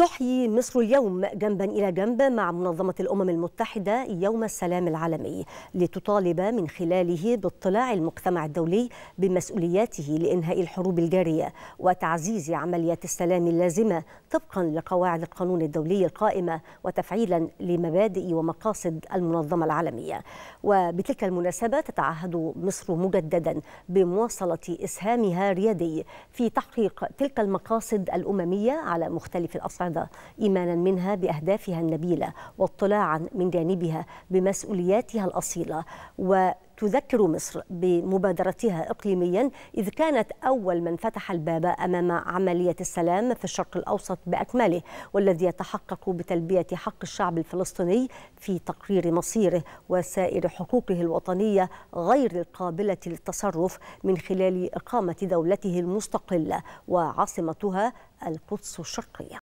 تحيي مصر اليوم جنبا إلى جنب مع منظمة الأمم المتحدة يوم السلام العالمي لتطالب من خلاله باطلاع المجتمع الدولي بمسؤولياته لإنهاء الحروب الجارية وتعزيز عمليات السلام اللازمة طبقا لقواعد القانون الدولي القائمة وتفعيلا لمبادئ ومقاصد المنظمة العالمية وبتلك المناسبة تتعهد مصر مجددا بمواصلة إسهامها ريادي في تحقيق تلك المقاصد الأممية على مختلف الأصعدة الرياضة إيمانا منها بأهدافها النبيلة واطلاعا من جانبها بمسؤولياتها الأصيلة و تذكر مصر بمبادرتها اقليميا اذ كانت اول من فتح الباب امام عمليه السلام في الشرق الاوسط باكمله والذي يتحقق بتلبيه حق الشعب الفلسطيني في تقرير مصيره وسائر حقوقه الوطنيه غير القابله للتصرف من خلال اقامه دولته المستقله وعاصمتها القدس الشرقيه